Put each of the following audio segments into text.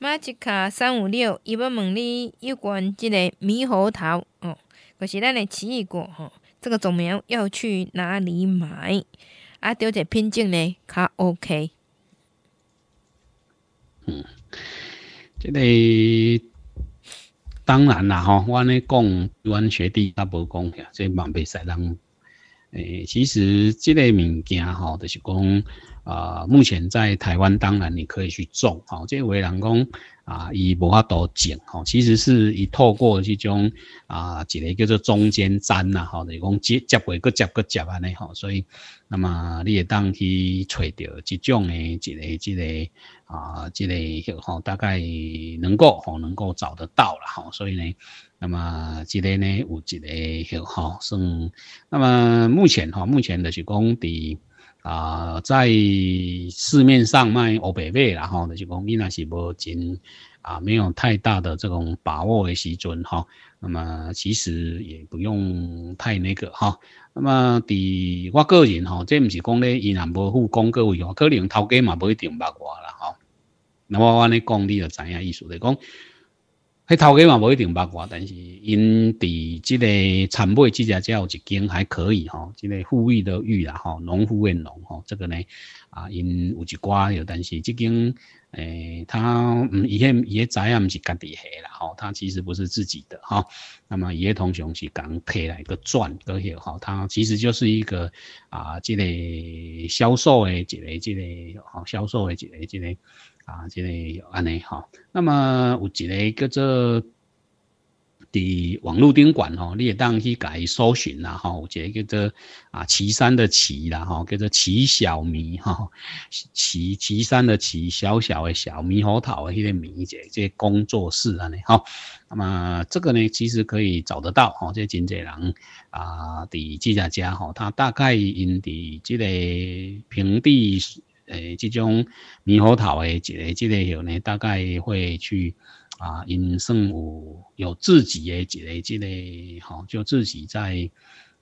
马吉卡三五六，伊要问你有关即个猕猴桃哦，就是咱的奇异果哦，这个种苗要去哪里买？啊，对者品种呢，较 OK。嗯，这个当然啦吼，我咧讲，阮学弟他无讲遐，即万袂使西人诶，其实即个物件吼，就是讲。啊，目前在台湾当然你可以去种，吼，这为人讲啊，伊无法多种，吼，其实是以透过这种啊，一个叫做中间站呐，吼，就是讲接接个个接个接安的，吼，所以那么你也当去找到这种的，一个、一个啊，一个许吼，大概能够吼，能够找得到了，吼，所以呢，那么这个呢，有一个许吼算，那么目前哈，目前的是讲第。啊，在市面上卖五百八，然后呢，就讲你那是无真啊，没有太大的这种把握的时准哈。那么其实也不用太那个哈。那么第，我个人哈，这毋是讲咧，伊若无互讲各位，可能头家嘛不一定捌我啦哈。那么我尼讲，你就知影意思，就讲。迄头家嘛，无一定捌我，但是因伫即个产尾即只只有一间还可以吼，即个富裕的裕啦吼，农夫的农吼，这个呢啊因有一寡有，但是即间诶他唔伊迄伊迄仔啊毋是家己下啦吼，他其实不是自己的哈。那么伊迄通常是讲摕来一个钻个许吼，他其实就是一个啊即个销售诶，即个即个吼销售诶，即个即个。啊，这个安尼哈，那么有一个叫做，伫网络顶馆吼，你也当去改搜寻啦哈，有一个叫做啊岐山的岐啦哈，叫做岐小迷吼，岐岐山的岐小小的、小猕猴桃迄个迷者，这工作室安尼哈，那么这个呢，其实可以找得到哈，这经纪人啊的记者家吼，他大概因伫这个平地。诶，这种猕猴桃诶，一个这类有呢，大概会去啊，因圣有有自己诶，一个这类好，就自己在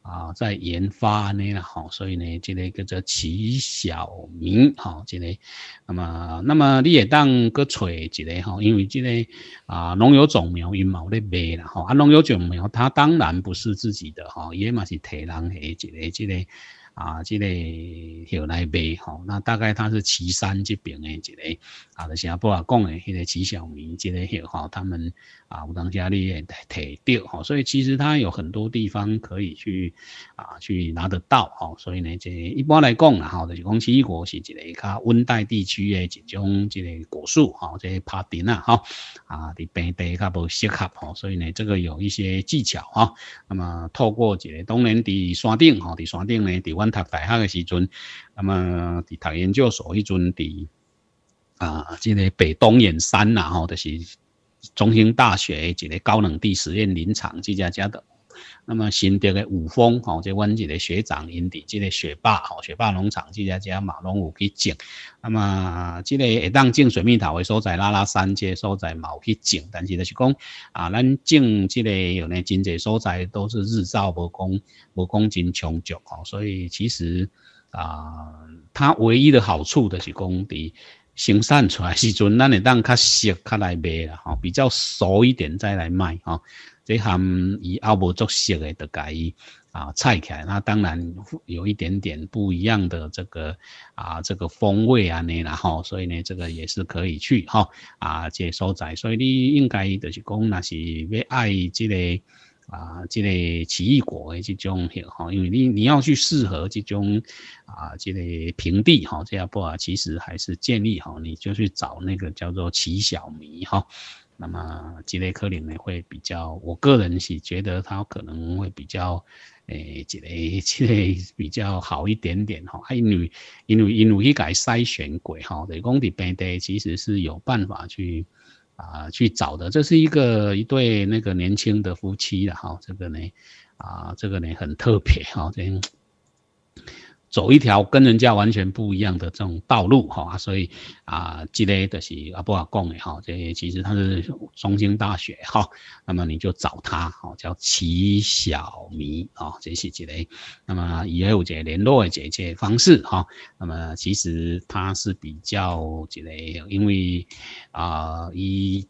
啊在研发呢，好，所以呢，这类叫做齐小名，好，这类，那么那么你也当个找一个哈，因为这类啊，龙眼种苗因嘛在卖啦哈，啊，龙眼种苗它当然不是自己的哈，也嘛是特人诶一个这个。啊，这个要来买吼，那大概它是岐山这边的一个。啊，就新加坡啊，讲诶，迄个吉小明即个迄吼，他们啊，有当时也摕着吼，所以其实他有很多地方可以去啊，去拿得到吼，所以呢，这一般来讲，啊，吼，就是讲奇异果是一个较温带地区诶一种即个果树吼，这些爬藤啊，哈啊，伫平地较无适合吼，所以呢，这个有一些技巧哈。那么透过这个，当然伫山顶吼，伫山顶呢，伫阮读大学诶时阵，那么伫读研究所迄阵伫。啊，即个北东眼山呐吼，就是中兴大学一个高冷地实验林场这家家的。那么新竹个五峰吼，即阮一个学长引地，即个雪霸吼，雪霸农场这家家马拢有去种。那么即个也当净水蜜桃的所在拉拉山，即个所在冇去种，但是就是讲啊，咱种即个有呢真济所在都是日照无公无公真充足吼，所以其实啊，它唯一的好处就是讲伫。生产出来时阵，咱会当较熟，较来卖啦吼，比较熟一点再来卖吼。这含伊拗无足熟的，就伊啊菜起来。那当然有一点点不一样的这个啊，这个风味啊呢，然后所以呢，这个也是可以去哈啊这所在。所以你应该就是讲，那是要爱这个。啊，这类奇异果的这种吼，因为你你要去适合这种啊，这类平地哈，这样不啊，其实还是建议哈，你就去找那个叫做奇小咪哈。那么这类颗粒呢会比较，我个人是觉得它可能会比较诶，这类 这类比较好一点点哈，还因为因为因为一改筛选过哈，在工地平地其实是有办法去。啊，去找的，这是一个一对那个年轻的夫妻的哈，这个呢，啊，这个呢很特别哈，真。走一条跟人家完全不一样的这种道路，哈啊，所以啊，这类的是啊不好讲的，哈，这些其实他是中兴大学，哈，那么你就找他，哈，叫齐小明，啊，这是这类，那么也有这联络的这些方式，哈，那么其实他是比较这类，因为啊，一。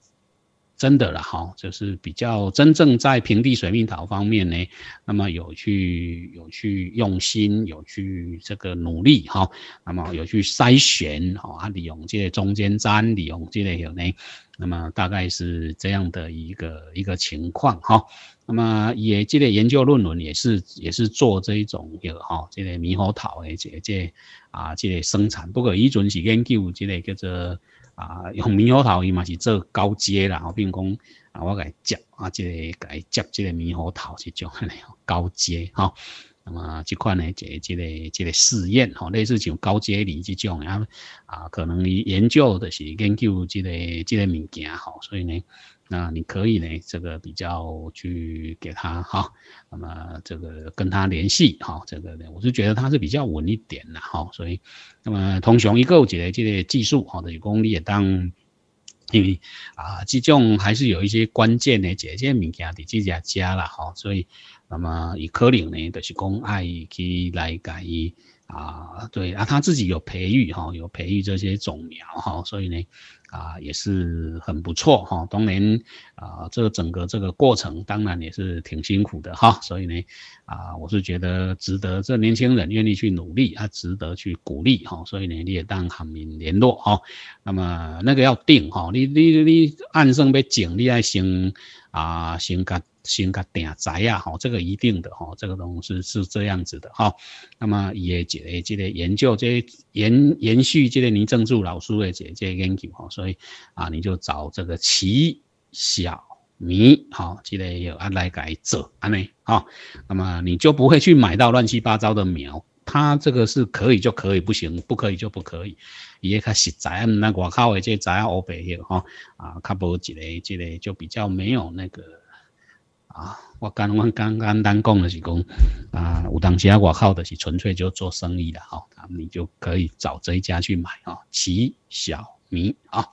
真的了哈，就是比较真正在平地水蜜桃方面呢，那么有去有去用心，有去这个努力哈，那么有去筛选哈啊，利用这类中间站，利用这类有呢，那么大概是这样的一个一个情况哈，那么也这类研究论文也是也是做这一种有哈这类猕猴桃诶这这啊这类生产，不过依前是研究这类叫做。啊，用猕猴桃伊嘛是做交接啦，比如讲啊，我来接啊，即个来接即个猕猴桃即种，安尼，高阶吼。那么这款呢，这这个这个试验吼，类似像高阶里这种，然后啊，可能研究的是研究这个这个物件吼，所以呢，那你可以呢，这个比较去给他哈，那么这个跟他联系哈，这个呢，我是觉得它是比较稳一点的哈，所以，那么通雄一个这类这个技术吼的讲你也当，因为啊，这种还是有一些关键的这些物件的这家加了哈，所以。那么，以可能呢，就是讲，爱姨去来改伊啊，对啊，他自己有培育哈，有培育这些种苗哈，所以呢，啊，也是很不错哈。当然啊，这整个这个过程当然也是挺辛苦的哈，所以呢，啊，我是觉得值得，这年轻人愿意去努力，他值得去鼓励哈，所以呢，你也当喊明联络哈。那么那个要定哈，你你你，按上要警，你要先。啊，先个先个定宅啊，吼，这个一定的吼，这个东西是这样子的哈。那么，也个即个即个研究，这延延续这个林正柱老师的这即研究哈。所以啊，你就找这个齐小明，好，即有阿来改做安咪好，那么，你就不会去买到乱七八糟的苗。他这个是可以就可以，不行不可以就不可以。伊个他实在，那外口的这些实在乌白个吼，啊，较无一个一个就比较没有那个啊。我刚刚刚刚单讲的是讲啊，有当时啊外口的是纯粹就做生意的吼，啊，你就可以找这一家去买啊，齐小明啊。